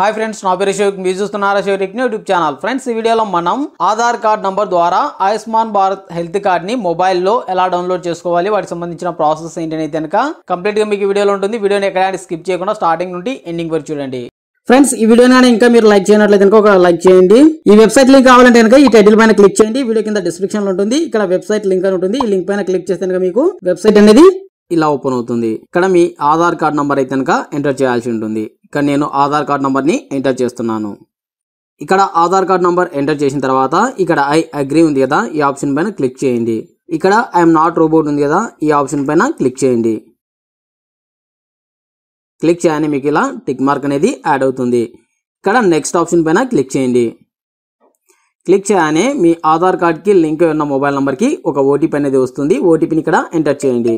hi friends నా పేరు అశోక్ మీరు చూస్తున్నారా Ashok tech YouTube channel friends ఈ వీడియోలో మనం ఆధార్ కార్డ్ నంబర్ ద్వారా ఆయుష్మాన్ భారత్ హెల్త్ కార్డ్ని మొబైల్లో ఎలా డౌన్లోడ్ చేసుకోవాలి వాటికి సంబంధించిన ప్రాసెస్ ఏంటనేది కనుక కంప్లీట్గా మీకు వీడియోలో ఉంటుంది వీడియోని ఎక్కడైనా స్కిప్ చేయకుండా స్టార్టింగ్ నుండి ఎండింగ్ వరకు చూడండి ఫ్రెండ్స్ ఈ వీడియో కానీ ఇంకా మీరు లైక్ చేయనట్లయితే ఒక లైక్ చేయండి ఈ వెబ్సైట్ లింక్ కావాలంటే కనుక ఈ టైటిల్ పైన క్లిక్ చేయండి వీడియో కింద డిస్క్రిప్షన్ లో ఉంటుంది ఇక్కడ వెబ్సైట్ లింక్ అని ఉంటుంది ఈ లింక్ పైన క్లిక్ చేస్తే కనుక మీకు వెబ్సైట్ అనేది ఇలా ఓపెన్ అవుతుంది ఇక్కడ మీ ఆధార్ కార్డ్ నంబర్ అయితే కనుక ఎంటర్ చేయాల్సి ఉంటుంది ఇక్కడ నేను ఆధార్ కార్డ్ నెంబర్ని ఎంటర్ చేస్తున్నాను ఇక్కడ ఆధార్ కార్డ్ నంబర్ ఎంటర్ చేసిన తర్వాత ఇక్కడ ఐ అగ్రీ ఉంది కదా ఈ ఆప్షన్ పైన క్లిక్ చేయండి ఇక్కడ ఐఎమ్ నాట్ రోబోట్ ఉంది కదా ఈ ఆప్షన్ పైన క్లిక్ చేయండి క్లిక్ చేయని మీకు ఇలా టిక్ మార్క్ అనేది యాడ్ అవుతుంది ఇక్కడ నెక్స్ట్ ఆప్షన్ పైన క్లిక్ చేయండి క్లిక్ చేయగానే మీ ఆధార్ కార్డ్కి లింక్ అయి ఉన్న మొబైల్ నెంబర్కి ఒక ఓటీపీ అనేది వస్తుంది ఓటీపీని ఇక్కడ ఎంటర్ చేయండి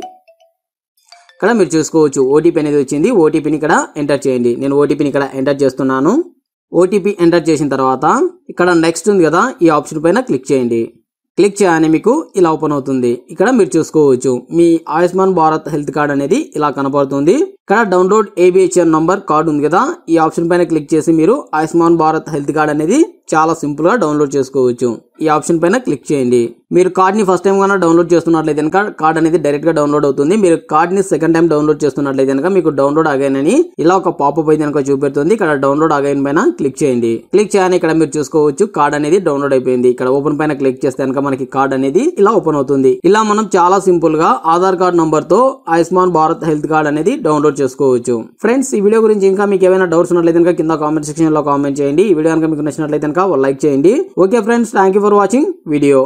ఇక్కడ మీరు చూసుకోవచ్చు ఓటీపీ అనేది వచ్చింది ఓటీపీని ఇక్కడ ఎంటర్ చేయండి నేను ఓటీపీని ఇక్కడ ఎంటర్ చేస్తున్నాను ఓటీపీ ఎంటర్ చేసిన తర్వాత ఇక్కడ నెక్స్ట్ ఉంది కదా ఈ ఆప్షన్ పైన క్లిక్ చేయండి క్లిక్ చేయగానే మీకు ఇలా ఓపెన్ అవుతుంది ఇక్కడ మీరు చూసుకోవచ్చు మీ ఆయుష్మాన్ భారత్ హెల్త్ కార్డ్ అనేది ఇలా కనపడుతుంది ఇక్కడ డౌన్లోడ్ ఏబిహెచ్ఎన్ నంబర్ కార్డు ఉంది కదా ఈ ఆప్షన్ పైన క్లిక్ చేసి మీరు ఆయుష్మాన్ భారత్ హెల్త్ కార్డ్ అనేది చాలా సింపుల్ గా డౌన్లోడ్ చేసుకోవచ్చు ఈ ఆప్షన్ పైన క్లిక్ చేయండి మీరు కార్డ్ని ఫస్ట్ టైం కన్నా డౌన్లోడ్ చేస్తున్నట్లయితే కనుక కార్డ్ అనేది డైరెక్ట్ గా డౌన్లోడ్ అవుతుంది మీరు కార్డ్ని సెకండ్ టైం డౌన్లోడ్ చేస్తున్నట్లయితే కనుక మీకు డౌన్లోడ్ ఆగానని ఇలా ఒక పాపప్ అయితే కనుక చూపెడుతుంది ఇక్కడ డౌన్లోడ్ ఆగాయని పైన క్లిక్ చేయండి క్లిక్ చేయాలని ఇక్కడ మీరు చూసుకోవచ్చు కార్డ్ అనేది డౌన్లోడ్ అయిపోయింది ఇక్కడ ఓపెన్ పైన క్లిక్ చేస్తే కనుక మనకి కార్డ్ అనేది ఇలా ఓపెన్ అవుతుంది ఇలా మనం చాలా సింపుల్ గా ఆధార్ కార్డ్ నంబర్ తో ఆయుష్మాన్ భారత్ హెల్త్ కార్డ్ అనేది డౌన్లోడ్ చేసుకోవచ్చు ఫ్రెండ్స్ ఈ వీడియో గురించి ఇంకా మీకు ఏమైనా డౌట్స్ ఉన్నట్లయితే కింద కామెంట్ సెక్షన్ లో కామెంట్ చేయండి ఈ వీడియో కనుక మీకు నచ్చినట్లయితే ఒక లైక్ చేయండి okay friends thank for watching video